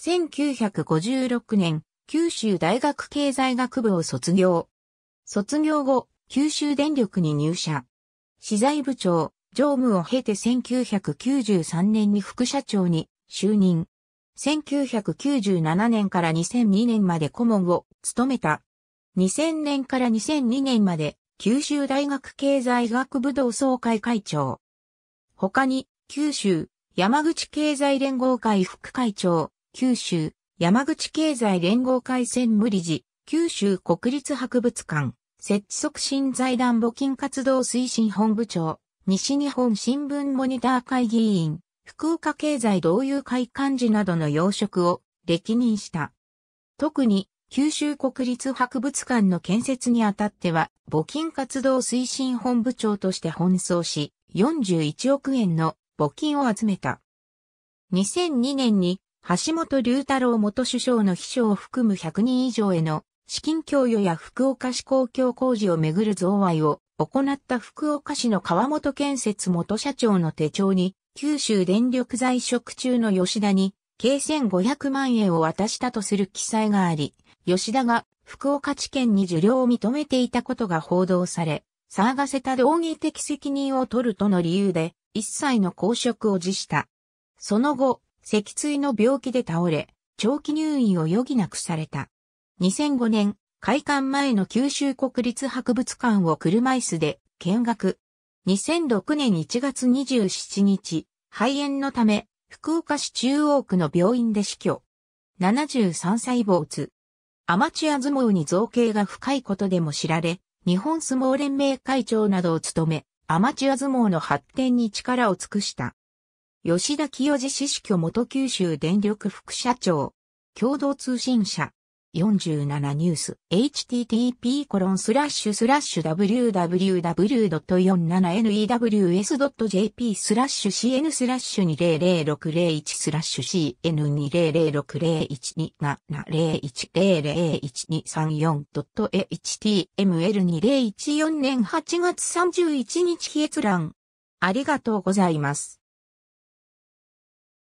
1956年、九州大学経済学部を卒業。卒業後、九州電力に入社。資材部長、常務を経て1993年に副社長に就任。1997年から2002年まで顧問を務めた。2000年から2002年まで九州大学経済学部同窓会会長。他に九州山口経済連合会副会長、九州、山口経済連合会専務理事、九州国立博物館、設置促進財団募金活動推進本部長、西日本新聞モニター会議員、福岡経済同友会幹事などの要職を歴任した。特に、九州国立博物館の建設にあたっては、募金活動推進本部長として奔走し、41億円の募金を集めた。2002年に橋本龍太郎元首相の秘書を含む100人以上への資金供与や福岡市公共工事をめぐる贈賄を行った福岡市の川本建設元社長の手帳に九州電力在職中の吉田に計1500万円を渡したとする記載があり、吉田が福岡地検に受領を認めていたことが報道され、騒がせた道義的責任を取るとの理由で、一切の公職を辞した。その後、脊椎の病気で倒れ、長期入院を余儀なくされた。2005年、開館前の九州国立博物館を車椅子で見学。2006年1月27日、肺炎のため、福岡市中央区の病院で死去。73歳没。アマチュア相撲に造形が深いことでも知られ、日本相撲連盟会長などを務め、アマチュア相撲の発展に力を尽くした。吉田清治市主居元九州電力副社長、共同通信社、47ニュース、http コロンスラッシュスラッシュ www.47news.jp スラッシュ cn スラッシュ200601スラッシュ c n 2 0 0 6 0 1 2 7 7 0 1 0 0 1 2 3 4 h t m l 2 0 1 4年8月31日閲覧。ありがとうございます。